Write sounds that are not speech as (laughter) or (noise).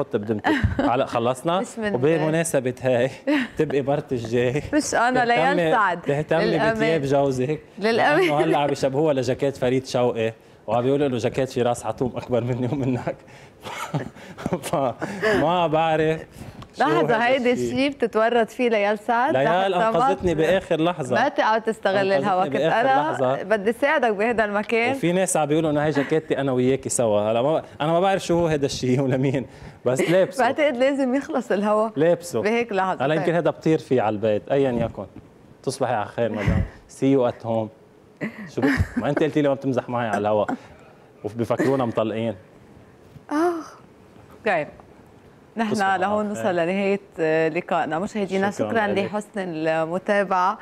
حط بدمتك هلا آه، خلصنا وبمناسبه هاي تبقي مرت الجاي مش انا ليان سعد تهتمي بثياب جوزك للامانه هلا عم يشبهوها لجاكيت فريد شوقي وعم بيقولوا له جاكيت في راس عطوب اكبر مني ومنك (laughs) فما بعرف لحظه هيدي الشيء بتتورط فيه ليال سعد ليال انقذتني باخر لحظه ما تقعد تستغل الهوا كنت انا لحظة. بدي ساعدك بهذا المكان وفي ناس عم بيقولوا انه هي جاكيتي انا وياكي سوا هلا ما انا ما بعرف شو هو هذا الشيء ولا مين بس (laughs) لابسه بعتقد لازم يخلص الهوا لابسه بهيك لحظه هلا طيب. يمكن هذا بطير فيه على البيت ايا يكن تصبحي على خير مدام سي يو ات هوم شو ما انت قلتي لي ما بتمزح معي على الهوا وبفكرونا مطلقين اه طيب نحن لهون نوصل لنهايه لقائنا مشاهدينا شكرا, شكرا لحسن المتابعه